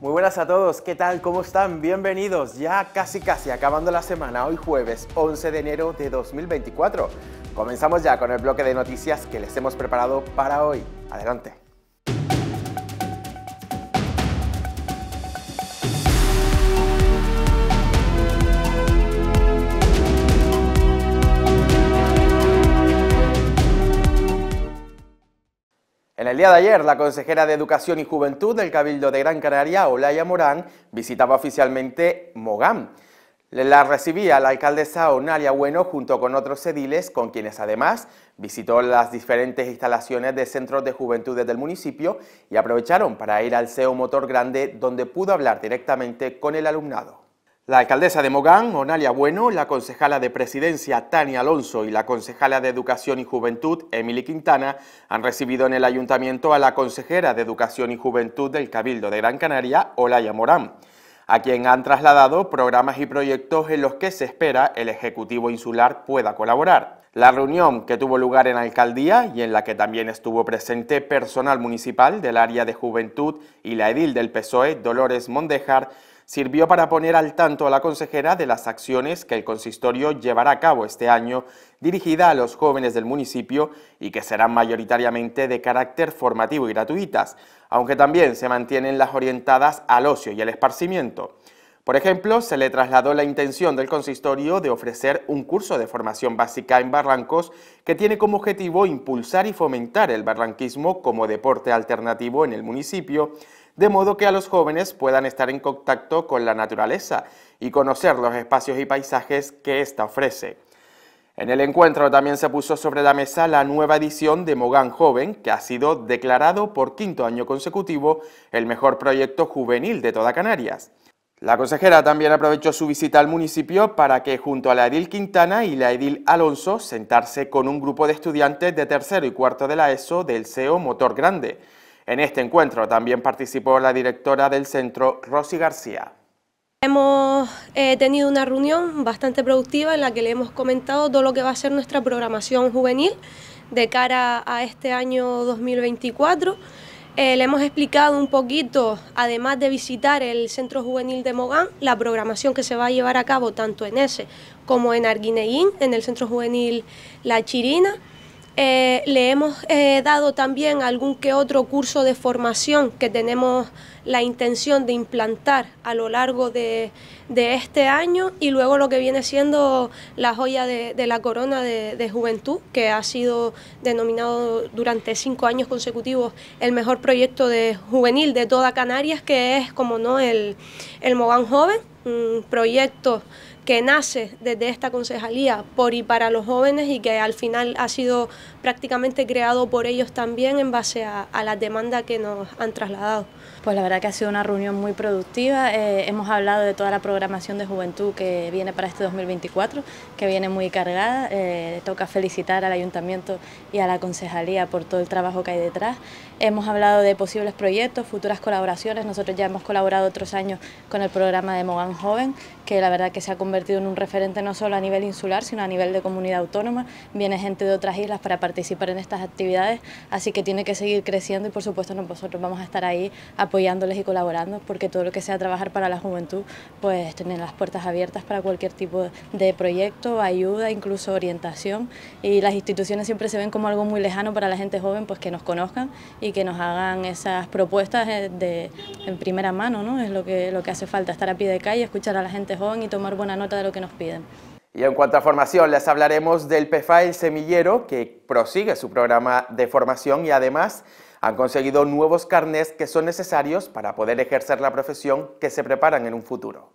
Muy buenas a todos, ¿qué tal? ¿Cómo están? Bienvenidos, ya casi casi acabando la semana, hoy jueves 11 de enero de 2024. Comenzamos ya con el bloque de noticias que les hemos preparado para hoy. Adelante. El día de ayer, la consejera de Educación y Juventud del Cabildo de Gran Canaria, Olaya Morán, visitaba oficialmente Mogán. La recibía la alcaldesa Onalia Bueno junto con otros ediles, con quienes además visitó las diferentes instalaciones de centros de juventud del municipio y aprovecharon para ir al CEO Motor Grande, donde pudo hablar directamente con el alumnado. La alcaldesa de Mogán, Onalia Bueno, la concejala de Presidencia, Tania Alonso, y la concejala de Educación y Juventud, Emily Quintana, han recibido en el ayuntamiento a la consejera de Educación y Juventud del Cabildo de Gran Canaria, Olaya Morán, a quien han trasladado programas y proyectos en los que se espera el Ejecutivo Insular pueda colaborar. La reunión que tuvo lugar en la alcaldía y en la que también estuvo presente personal municipal del área de juventud y la edil del PSOE, Dolores Mondejar, sirvió para poner al tanto a la consejera de las acciones que el consistorio llevará a cabo este año dirigida a los jóvenes del municipio y que serán mayoritariamente de carácter formativo y gratuitas, aunque también se mantienen las orientadas al ocio y al esparcimiento. Por ejemplo, se le trasladó la intención del consistorio de ofrecer un curso de formación básica en Barrancos que tiene como objetivo impulsar y fomentar el barranquismo como deporte alternativo en el municipio de modo que a los jóvenes puedan estar en contacto con la naturaleza y conocer los espacios y paisajes que ésta ofrece. En el encuentro también se puso sobre la mesa la nueva edición de Mogán Joven, que ha sido declarado por quinto año consecutivo el mejor proyecto juvenil de toda Canarias. La consejera también aprovechó su visita al municipio para que junto a la edil Quintana y la edil Alonso sentarse con un grupo de estudiantes de tercero y cuarto de la ESO del CEO Motor Grande, en este encuentro también participó la directora del centro, Rosy García. Hemos eh, tenido una reunión bastante productiva en la que le hemos comentado todo lo que va a ser nuestra programación juvenil de cara a este año 2024. Eh, le hemos explicado un poquito, además de visitar el Centro Juvenil de Mogán, la programación que se va a llevar a cabo tanto en ese como en Arguineguín, en el Centro Juvenil La Chirina. Eh, le hemos eh, dado también algún que otro curso de formación que tenemos la intención de implantar a lo largo de, este año y luego lo que viene siendo la joya de, la corona de, juventud, que ha sido denominado durante cinco años consecutivos el mejor proyecto de juvenil de toda Canarias, que es, como no, el, el Mogán Joven, un proyecto que nace desde esta concejalía por y para los jóvenes y que al final ha sido prácticamente creado por ellos también en base a, a la demanda que nos han trasladado. Pues la verdad que ha sido una reunión muy productiva, eh, hemos hablado de toda la programación de juventud que viene para este 2024, que viene muy cargada, eh, toca felicitar al ayuntamiento y a la concejalía por todo el trabajo que hay detrás. Hemos hablado de posibles proyectos, futuras colaboraciones, nosotros ya hemos colaborado otros años con el programa de Mogán Joven, que la verdad que se ha convertido convertido en un referente no solo a nivel insular, sino a nivel de comunidad autónoma. Viene gente de otras islas para participar en estas actividades, así que tiene que seguir creciendo y por supuesto nosotros vamos a estar ahí apoyándoles y colaborando, porque todo lo que sea trabajar para la juventud, pues tener las puertas abiertas para cualquier tipo de proyecto, ayuda, incluso orientación. Y las instituciones siempre se ven como algo muy lejano para la gente joven, pues que nos conozcan y que nos hagan esas propuestas eh, de, en primera mano, ¿no? Es lo que, lo que hace falta, estar a pie de calle, escuchar a la gente joven y tomar buena nota de lo que nos piden. Y en cuanto a formación, les hablaremos del PFA El Semillero, que prosigue su programa de formación y además han conseguido nuevos carnés que son necesarios para poder ejercer la profesión que se preparan en un futuro.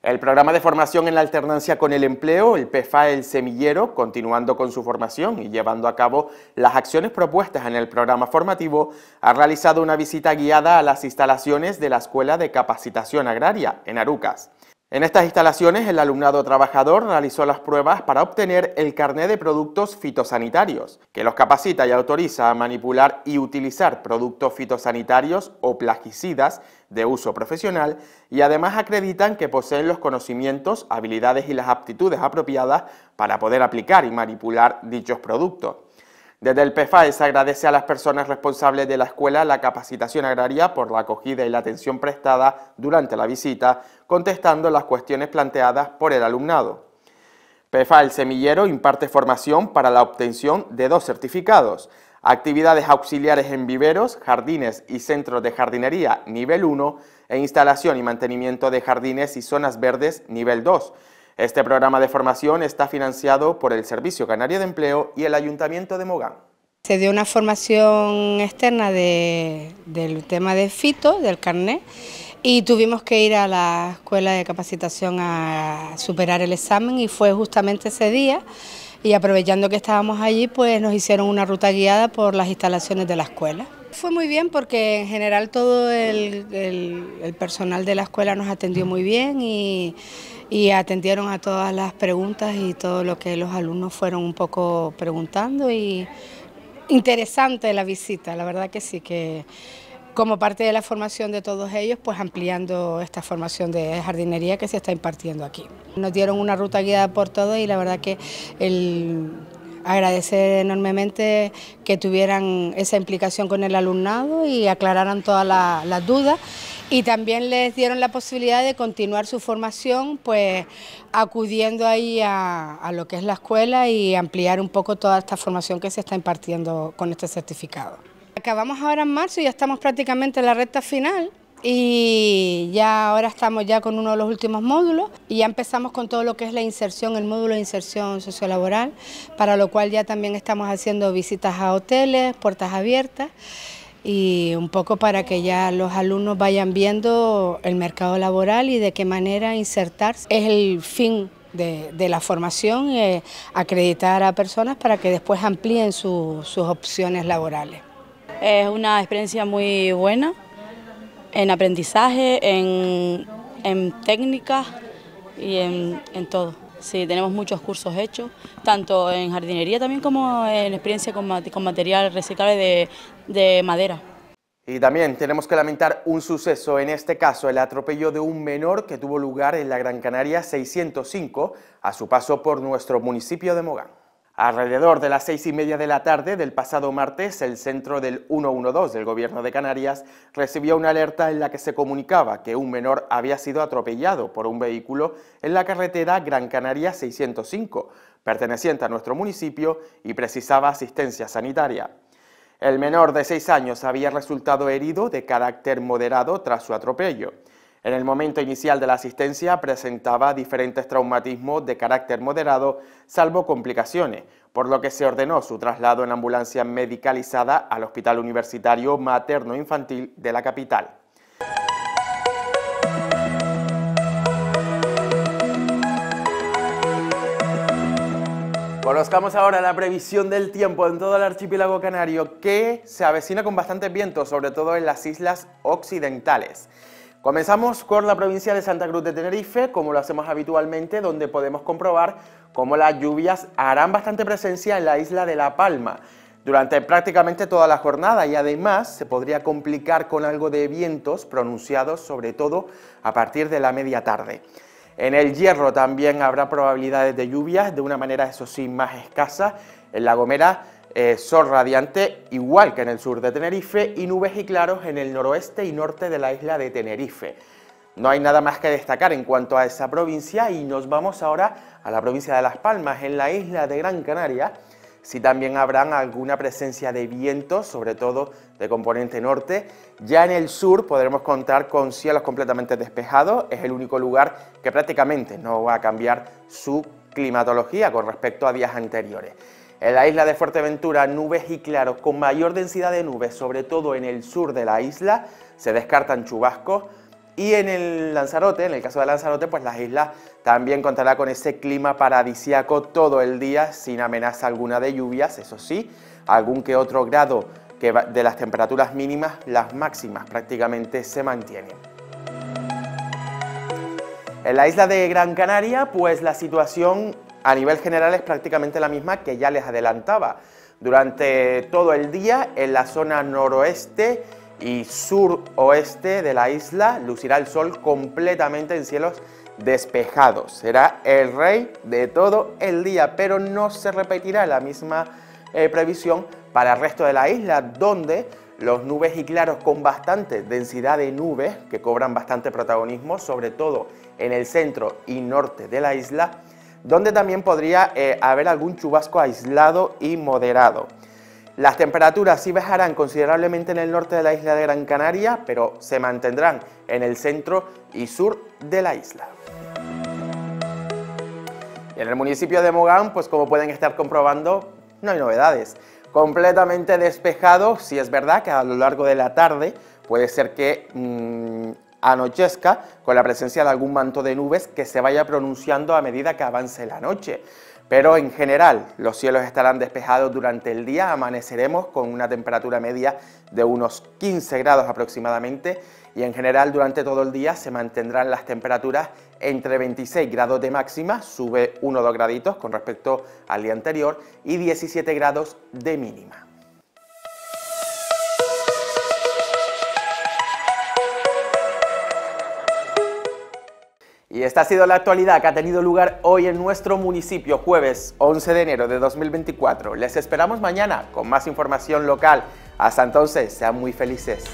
El programa de formación en la alternancia con el empleo, el PFA El Semillero, continuando con su formación y llevando a cabo las acciones propuestas en el programa formativo, ha realizado una visita guiada a las instalaciones de la Escuela de Capacitación Agraria en Arucas. En estas instalaciones, el alumnado trabajador realizó las pruebas para obtener el carné de productos fitosanitarios, que los capacita y autoriza a manipular y utilizar productos fitosanitarios o plaguicidas de uso profesional y además acreditan que poseen los conocimientos, habilidades y las aptitudes apropiadas para poder aplicar y manipular dichos productos. Desde el PFA e se agradece a las personas responsables de la escuela la capacitación agraria por la acogida y la atención prestada durante la visita, contestando las cuestiones planteadas por el alumnado. PFA e, El Semillero imparte formación para la obtención de dos certificados, actividades auxiliares en viveros, jardines y centros de jardinería nivel 1 e instalación y mantenimiento de jardines y zonas verdes nivel 2 este programa de formación está financiado por el Servicio Canario de Empleo y el Ayuntamiento de Mogán. Se dio una formación externa del tema de FITO, del carnet, y tuvimos que ir a la escuela de capacitación a superar el examen y fue justamente ese día y aprovechando que estábamos allí pues nos hicieron una ruta guiada por las instalaciones de la escuela fue muy bien porque en general todo el, personal de la escuela nos atendió muy bien y, y, atendieron a todas las preguntas y todo lo que los alumnos fueron un poco preguntando y interesante la visita, la verdad que sí, que como parte de la formación de todos ellos, pues ampliando esta formación de jardinería que se está impartiendo aquí. Nos dieron una ruta guiada por todo y la verdad que el agradecer enormemente que tuvieran esa implicación con el alumnado y aclararan todas las dudas y también les dieron la posibilidad de continuar su formación pues acudiendo ahí a, a, lo que es la escuela y ampliar un poco toda esta formación que se está impartiendo con este certificado. Acabamos ahora en marzo y ya estamos prácticamente en la recta final y ya ahora estamos ya con uno de los últimos módulos y ya empezamos con todo lo que es la inserción, el módulo de inserción sociolaboral, para lo cual ya también estamos haciendo visitas a hoteles, puertas abiertas y un poco para que ya los alumnos vayan viendo el mercado laboral y de qué manera insertarse. Es el fin de, la formación, eh, acreditar a personas para que después amplíen sus opciones laborales. Es una experiencia muy buena, en aprendizaje, en, en técnicas y en, todo. Sí, tenemos muchos cursos hechos, tanto en jardinería también como en experiencia con, material reciclable de madera. Y también tenemos que lamentar un suceso, en este caso el atropello de un menor que tuvo lugar en la Gran Canaria 605 a su paso por nuestro municipio de Mogán. Alrededor de las seis y media de la tarde del pasado martes, el centro del 112 del Gobierno de Canarias recibió una alerta en la que se comunicaba que un menor había sido atropellado por un vehículo en la carretera Gran Canaria 605, perteneciente a nuestro municipio, y precisaba asistencia sanitaria. El menor de seis años había resultado herido de carácter moderado tras su atropello. En el momento inicial de la asistencia presentaba diferentes traumatismos de carácter moderado, salvo complicaciones, por lo que se ordenó su traslado en ambulancia medicalizada al Hospital Universitario Materno Infantil de la capital. Conozcamos ahora la previsión del tiempo en todo el archipiélago canario que se avecina con bastante vientos, sobre todo en las islas occidentales. Comenzamos con la provincia de Santa Cruz de Tenerife, como lo hacemos habitualmente, donde podemos comprobar cómo las lluvias harán bastante presencia en la isla de La Palma durante prácticamente toda la jornada y además se podría complicar con algo de vientos pronunciados sobre todo a partir de la media tarde. En el Hierro también habrá probabilidades de lluvias, de una manera eso sí más escasa. En La Gomera eh, sol radiante igual que en el sur de Tenerife y nubes y claros en el noroeste y norte de la isla de Tenerife. No hay nada más que destacar en cuanto a esa provincia y nos vamos ahora a la provincia de Las Palmas, en la isla de Gran Canaria. Si también habrán alguna presencia de vientos, sobre todo de componente norte. Ya en el sur podremos contar con cielos completamente despejados, es el único lugar que prácticamente no va a cambiar su climatología con respecto a días anteriores. En la isla de Fuerteventura, nubes y claros con mayor densidad de nubes, sobre todo en el sur de la isla, se descartan chubascos. Y en el Lanzarote, en el caso de Lanzarote, pues las islas también contará con ese clima paradisiaco todo el día, sin amenaza alguna de lluvias, eso sí, algún que otro grado que de las temperaturas mínimas, las máximas prácticamente se mantienen. En la isla de Gran Canaria, pues la situación a nivel general es prácticamente la misma que ya les adelantaba. Durante todo el día en la zona noroeste y suroeste de la isla lucirá el sol completamente en cielos despejados. Será el rey de todo el día, pero no se repetirá la misma eh, previsión para el resto de la isla, donde los nubes y claros con bastante densidad de nubes, que cobran bastante protagonismo, sobre todo en el centro y norte de la isla, donde también podría eh, haber algún chubasco aislado y moderado. Las temperaturas sí bajarán considerablemente en el norte de la isla de Gran Canaria, pero se mantendrán en el centro y sur de la isla. en el municipio de Mogán, pues como pueden estar comprobando, no hay novedades. Completamente despejado, si sí es verdad que a lo largo de la tarde puede ser que mm, anochezca con la presencia de algún manto de nubes que se vaya pronunciando a medida que avance la noche. Pero en general los cielos estarán despejados durante el día, amaneceremos con una temperatura media de unos 15 grados aproximadamente y en general durante todo el día se mantendrán las temperaturas entre 26 grados de máxima, sube 1 o 2 graditos con respecto al día anterior y 17 grados de mínima. Y esta ha sido la actualidad que ha tenido lugar hoy en nuestro municipio, jueves 11 de enero de 2024. Les esperamos mañana con más información local. Hasta entonces, sean muy felices.